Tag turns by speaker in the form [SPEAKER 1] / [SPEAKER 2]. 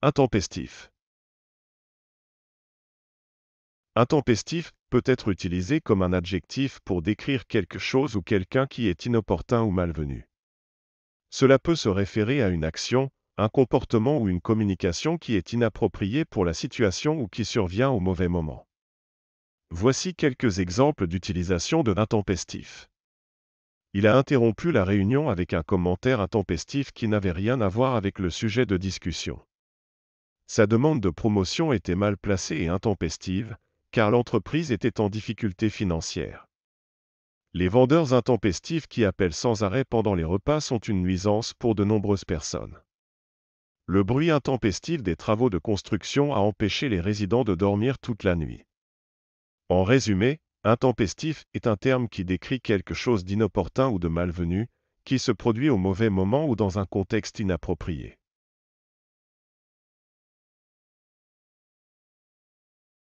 [SPEAKER 1] Intempestif. Intempestif peut être utilisé comme un adjectif pour décrire quelque chose ou quelqu'un qui est inopportun ou malvenu. Cela peut se référer à une action, un comportement ou une communication qui est inappropriée pour la situation ou qui survient au mauvais moment. Voici quelques exemples d'utilisation de l'intempestif. Il a interrompu la réunion avec un commentaire intempestif qui n'avait rien à voir avec le sujet de discussion. Sa demande de promotion était mal placée et intempestive, car l'entreprise était en difficulté financière. Les vendeurs intempestifs qui appellent sans arrêt pendant les repas sont une nuisance pour de nombreuses personnes. Le bruit intempestif des travaux de construction a empêché les résidents de dormir toute la nuit. En résumé, intempestif est un terme qui décrit quelque chose d'inopportun ou de malvenu, qui se produit au mauvais moment ou dans un contexte inapproprié.